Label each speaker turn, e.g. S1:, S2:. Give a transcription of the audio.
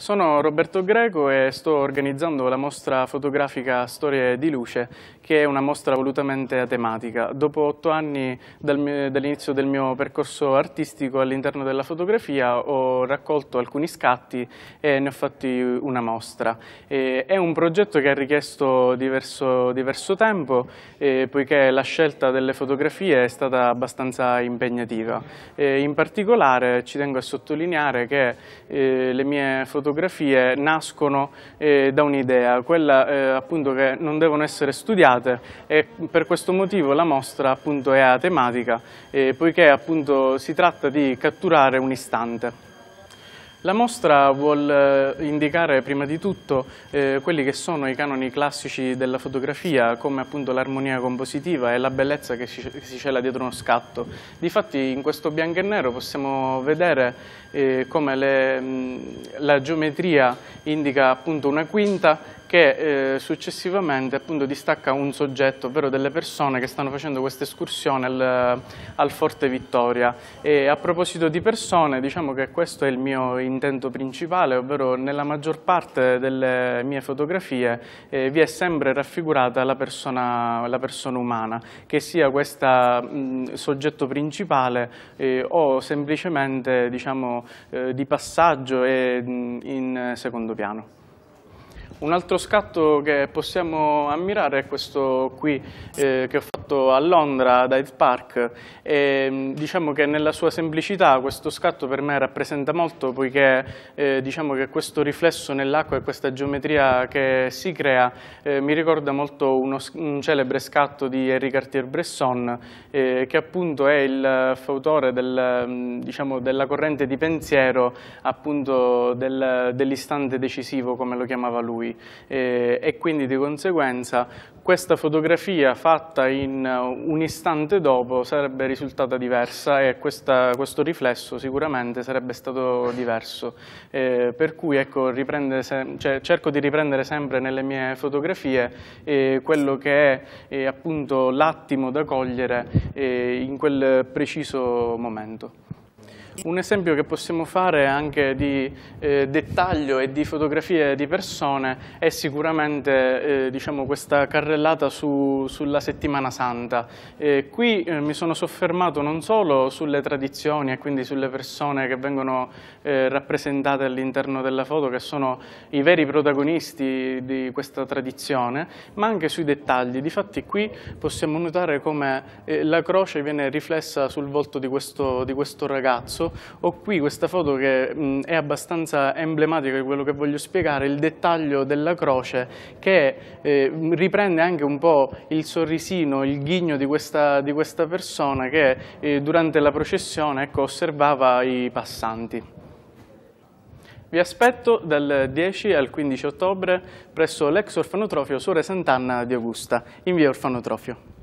S1: Sono Roberto Greco e sto organizzando la mostra fotografica Storie di Luce che è una mostra volutamente tematica. Dopo otto anni dal dall'inizio del mio percorso artistico all'interno della fotografia ho raccolto alcuni scatti e ne ho fatti una mostra. E è un progetto che ha richiesto diverso, diverso tempo poiché la scelta delle fotografie è stata abbastanza impegnativa. E in particolare ci tengo a sottolineare che eh, le mie fotografie nascono eh, da un'idea, quella eh, appunto che non devono essere studiate variegate e per questo motivo la mostra appunto è atematica eh, poiché appunto si tratta di catturare un istante. La mostra vuol eh, indicare prima di tutto eh, quelli che sono i canoni classici della fotografia, come appunto l'armonia compositiva e la bellezza che si, che si, cela dietro uno scatto. Difatti in questo bianco e nero possiamo vedere eh, come le, mh, mm, la geometria indica appunto una quinta che eh, successivamente appunto, distacca un soggetto, ovvero delle persone che stanno facendo questa escursione al, al, Forte Vittoria. E a proposito di persone, diciamo che questo è il mio intento principale, ovvero nella maggior parte delle mie fotografie eh, vi è sempre raffigurata la persona, la persona umana, che sia questo soggetto principale eh, o semplicemente diciamo, eh, di passaggio e mh, in secondo piano. Un altro scatto che possiamo ammirare è questo qui eh, che ho fatto a Londra, ad Hyde Park. E, mm, diciamo che nella sua semplicità questo scatto per me rappresenta molto poiché eh, diciamo che questo riflesso nell'acqua e questa geometria che si crea eh, mi ricorda molto uno, un celebre scatto di Henri Cartier-Bresson eh, che appunto è il fautore del, mm, diciamo, della corrente di pensiero appunto del, dell'istante decisivo come lo chiamava lui lui eh, e quindi di conseguenza questa fotografia fatta in uh, un istante dopo sarebbe risultata diversa e questa, questo riflesso sicuramente sarebbe stato diverso. Eh, per cui ecco, cioè, cerco di riprendere sempre nelle mie fotografie eh, quello che è eh, appunto l'attimo da cogliere in quel preciso momento. Un esempio che possiamo fare anche di eh, dettaglio e di fotografie di persone è sicuramente eh, diciamo, questa carrellata su, sulla settimana santa. Eh, qui eh, mi sono soffermato non solo sulle tradizioni e quindi sulle persone che vengono eh, rappresentate all'interno della foto, che sono i veri protagonisti di questa tradizione, ma anche sui dettagli. Difatti qui possiamo notare come eh, la croce viene riflessa sul volto di questo, di questo ragazzo ho qui questa foto che mh, è abbastanza emblematica di quello che voglio spiegare, il dettaglio della croce che eh, riprende anche un po' il sorrisino, il ghigno di questa, di questa persona che eh, durante la processione ecco, osservava i passanti. Vi aspetto dal 10 al 15 ottobre presso l'ex orfanotrofio Sore Sant'Anna di Augusta, in via Orfanotrofio.